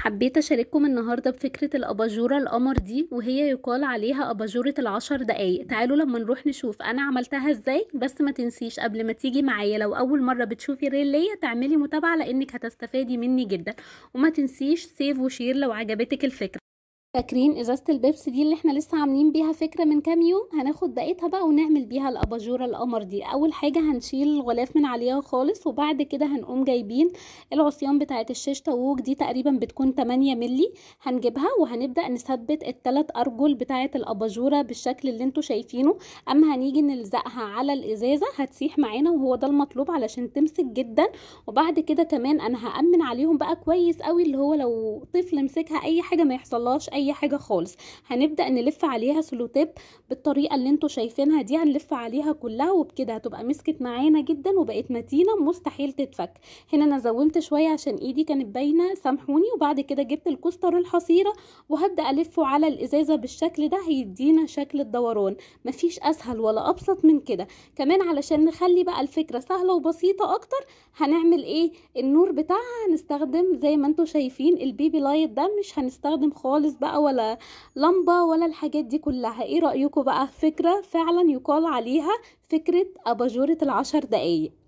حبيت أشارككم النهاردة بفكرة الأباجورة القمر دي وهي يقال عليها أباجورة العشر دقايق تعالوا لما نروح نشوف أنا عملتها إزاي بس ما تنسيش قبل ما تيجي معايا لو أول مرة بتشوفي ريل ليا تعملي متابعة لأنك هتستفادي مني جدا وما تنسيش سيف وشير لو عجبتك الفكرة فاكرين ازازه البيبس دي اللي احنا لسه عاملين بيها فكره من كام يوم هناخد بقيتها بقى ونعمل بيها الاباجوره القمر دي اول حاجه هنشيل الغلاف من عليها خالص وبعد كده هنقوم جايبين العصيان بتاعه الشيش طاووق دي تقريبا بتكون 8 ملي هنجيبها وهنبدا نثبت الثلاث ارجل بتاعه الاباجوره بالشكل اللي انتوا شايفينه اما هنيجي نلزقها على الازازه هتسيح معانا وهو ده المطلوب علشان تمسك جدا وبعد كده كمان انا هامن عليهم بقى كويس قوي اللي هو لو طفل مسكها اي حاجه ما يحصلهاش اي حاجه خالص هنبدا نلف عليها سلوتيب بالطريقه اللي انتوا شايفينها دي هنلف عليها كلها وبكده هتبقى مسكت معانا جدا وبقت متينه مستحيل تتفك هنا انا زومت شويه عشان ايدي كانت باينه سامحوني وبعد كده جبت الكستر الحصيره وهبدا الفه على الازازه بالشكل ده هيدينا شكل الدوران مفيش اسهل ولا ابسط من كده كمان علشان نخلي بقى الفكره سهله وبسيطه اكتر هنعمل ايه النور بتاعها هنستخدم زي ما انتوا شايفين البيبي لايت ده مش هنستخدم خالص بقى بقى ولا لمبة ولا الحاجات دي كلها ايه رأيكم بقى فكرة فعلا يقال عليها فكرة أباجورة العشر دقايق